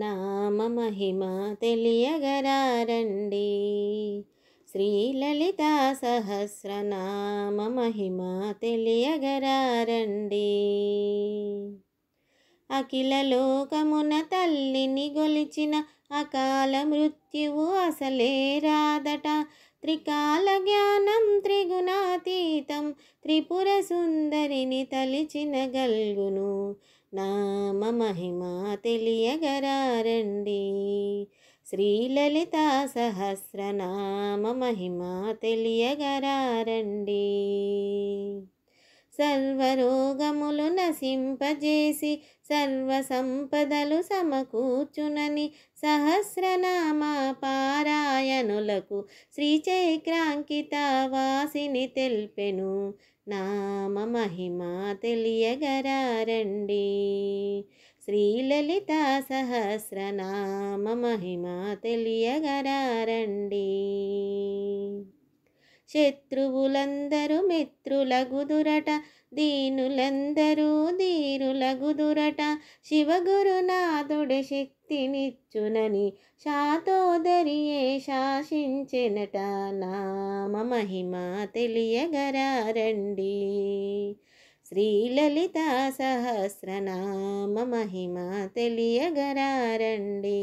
నామ మహిమ తెలియగరారండి శ్రీలలిత నామ మహిమ తెలియగరారండి అఖిల లోకమున తల్లిని గొలిచిన అకాల మృత్యువు అసలే రాదట త్రికాల జ్ఞానం త్రిగుణాతీతం త్రిపుర సుందరిని తలిచిన గల్గును నామ మహిమా తెలియగరారండి శ్రీలలిత సహస్రనామ మహిమా తెలియగరారండి సర్వరోగములు నశింపజేసి సర్వ సంపదలు సమకూర్చునని సహస్రనామ పారాయణులకు శ్రీచైక్రాంకిత వాసిని తెల్పెను నామ మహిమ తెలియగరారండి శ్రీలలిత సహస్రనామ మహిమ తెలియగరారండి శత్రువులందరూ మిత్రులగుదురట దీనులందరూ ధీరులగుదురట శివగురునాథుడి శక్తినిచ్చునని శాతోదరి ఏ శాసించెనట నామ మహిమ తెలియగరారండి శ్రీలలిత సహస్రనామ మహిమ తెలియగరారండి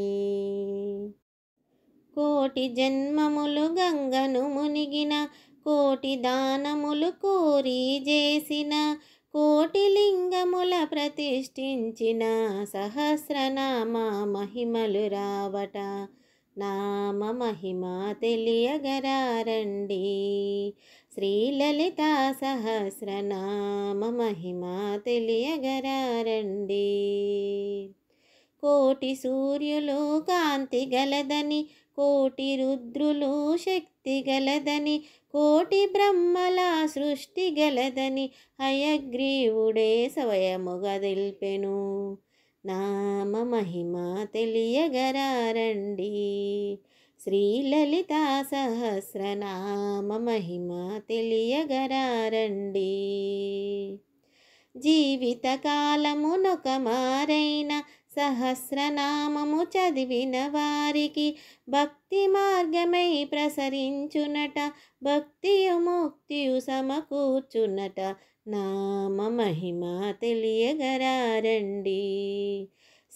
కోటి జన్మములు గంగను మునిగిన కోటి దానములు కోరి చేసిన కోటి లింగముల ప్రతిష్ఠించిన సహస్రనామ మహిమలు రావట నామ మహిమ తెలియగరారండి శ్రీలలిత సహస్రనామ మహిమ తెలియగరారండి కోటి సూర్యులు కాంతి గలదని కోటి రుద్రులు శక్తి గలదని కోటి బ్రహ్మల సృష్టి గలదని హయగ్రీవుడే స్వయముగా నామ మహిమ తెలియగరారండి శ్రీలలిత సహస్రనామ మహిమ తెలియగరారండి జీవితకాలమునొక మారైన సహస్రనామము చదివిన వారికి భక్తి మార్గమై ప్రసరించునట భక్తియు ముక్తియు సమకూర్చునట నామ మహిమ తెలియగరారండి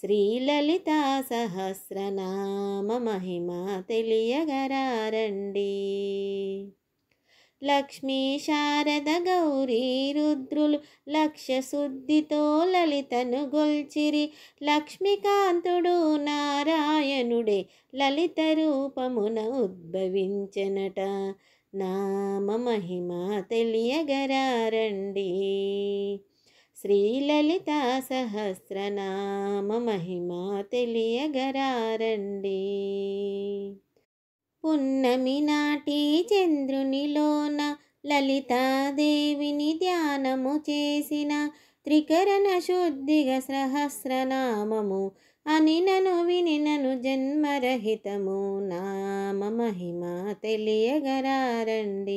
శ్రీలలిత సహస్రనామ మహిమ తెలియగరారండి లక్ష్మీ శారద గౌరీ రుద్రులు లక్ష్య శుద్ధితో లలితను గొల్చిరి లక్ష్మీకాంతుడు నారాయణుడే లలిత రూపమున ఉద్భవించనట నామ మహిమ తెలియగరారండి శ్రీలలిత సహస్రనామ మహిమ తెలియగరారండి పున్నమి నాటి చంద్రునిలోన లలితాదేవిని ధ్యానము చేసిన త్రికరణ శుద్ధిగ సహస్రనామము అని నను విని నను జన్మరహితము నామ మహిమ తెలియగరారండి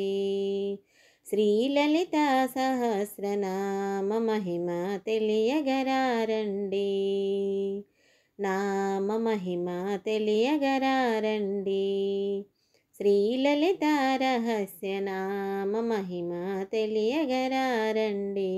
శ్రీలలిత సహస్రనామ మహిమ తెలియగరారండి నా రామ మహిమ తెలియగరారండి శ్రీలలిత నామ మహిమ తెలియగరారండి